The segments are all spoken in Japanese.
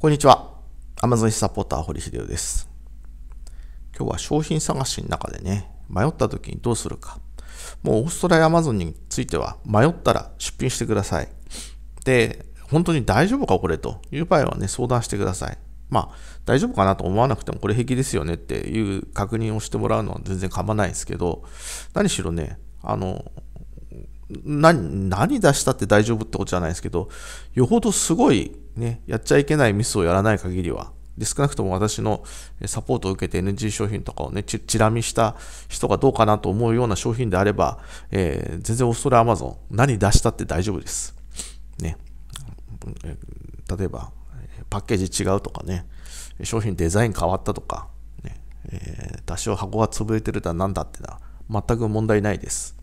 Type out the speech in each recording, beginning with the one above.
こんにちは。Amazon サポーター、堀秀夫です。今日は商品探しの中でね、迷った時にどうするか。もうオーストラリア Amazon については、迷ったら出品してください。で、本当に大丈夫かこれという場合はね、相談してください。まあ、大丈夫かなと思わなくても、これ平気ですよねっていう確認をしてもらうのは全然構わないですけど、何しろね、あの、何、何出したって大丈夫ってことじゃないですけど、よほどすごいね、やっちゃいけないミスをやらない限りは、で少なくとも私のサポートを受けて NG 商品とかをね、チラ見した人がどうかなと思うような商品であれば、えー、全然オーストラリア Amazon 何出したって大丈夫です。ね。例えば、パッケージ違うとかね、商品デザイン変わったとか、ね、えー、多少箱が潰れてるだなんだってな、全く問題ないです。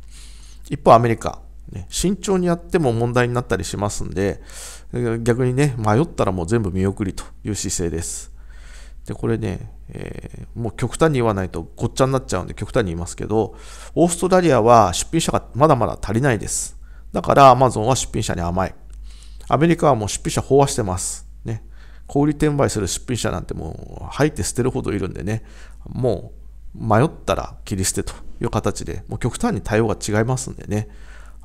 一方、アメリカ。ね、慎重にやっても問題になったりしますんで、逆にね、迷ったらもう全部見送りという姿勢です。で、これね、えー、もう極端に言わないとごっちゃになっちゃうんで極端に言いますけど、オーストラリアは出品者がまだまだ足りないです。だから Amazon は出品者に甘い。アメリカはもう出品者飽和してます。ね。小売転売する出品者なんてもう入って捨てるほどいるんでね、もう迷ったら切り捨てという形で、もう極端に対応が違いますんでね。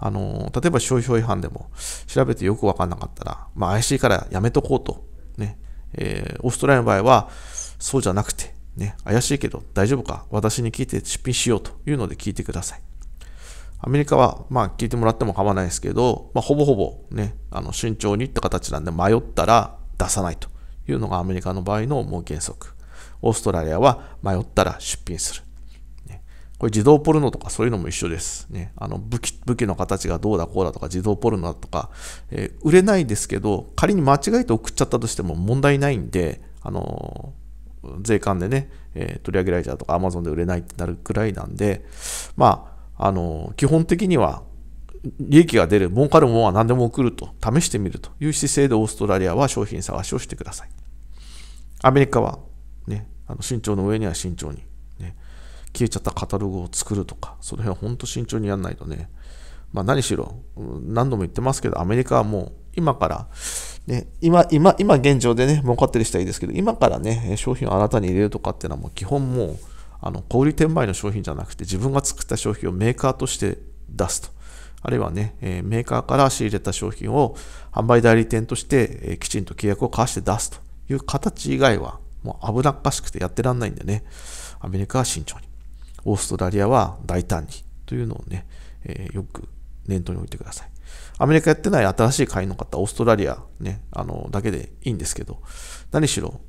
あの例えば商標違反でも調べてよく分かんなかったら、まあ、怪しいからやめとこうと、ねえー、オーストラリアの場合はそうじゃなくて、ね、怪しいけど大丈夫か私に聞いて出品しようというので聞いてくださいアメリカは、まあ、聞いてもらっても構わないですけど、まあ、ほぼほぼ、ね、あの慎重にって形なんで迷ったら出さないというのがアメリカの場合のもう原則オーストラリアは迷ったら出品するこれ自動ポルノとかそういうのも一緒です。ね、あの武器武器の形がどうだこうだとか自動ポルノだとか、えー、売れないですけど仮に間違えて送っちゃったとしても問題ないんで、あのー、税関でね、えー、取り上げられちゃうとか Amazon で売れないってなるくらいなんで、まああの基本的には利益が出る、儲かるものは何でも送ると、試してみるという姿勢でオーストラリアは商品探しをしてください。アメリカは、ね、あの慎重の上には慎重に。消えちゃったカタログを作るとか、その辺は本当慎重にやんないとね、まあ、何しろ、何度も言ってますけど、アメリカはもう今から、ね、今、今、今現状でね、儲かってる人はいいですけど、今からね、商品を新たに入れるとかっていうのはもう基本もう、あの小売転売の商品じゃなくて自分が作った商品をメーカーとして出すと。あるいはね、えメーカーから仕入れた商品を販売代理店として、えきちんと契約を交わして出すという形以外はもう危なっかしくてやってらんないんでね、アメリカは慎重に。オーストラリアは大胆にというのをね、えー、よく念頭に置いてください。アメリカやってない新しい会員の方、オーストラリア、ね、あのだけでいいんですけど、何しろ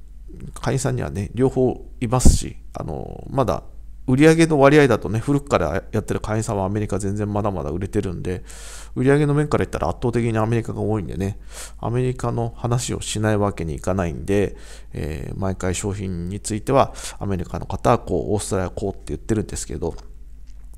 会員さんにはね、両方いますし、あのまだ売上の割合だとね、古くからやってる会員さんはアメリカ全然まだまだ売れてるんで、売上の面から言ったら圧倒的にアメリカが多いんでね、アメリカの話をしないわけにいかないんで、えー、毎回商品についてはアメリカの方はこう、オーストラリアこうって言ってるんですけど、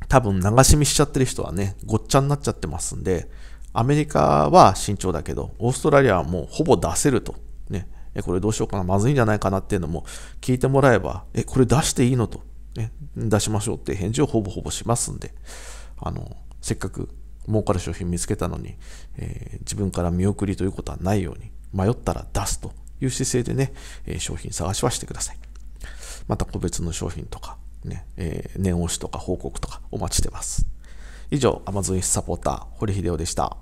多分流し見しちゃってる人はね、ごっちゃになっちゃってますんで、アメリカは慎重だけど、オーストラリアはもうほぼ出せると。ね、これどうしようかな、まずいんじゃないかなっていうのも聞いてもらえば、え、これ出していいのと。ね、出しましょうって返事をほぼほぼしますんで、あの、せっかく儲かる商品見つけたのに、えー、自分から見送りということはないように、迷ったら出すという姿勢でね、え商品探しはしてください。また個別の商品とか、ね、えー、念押しとか報告とかお待ちしてます。以上、Amazon サポーター、堀秀夫でした。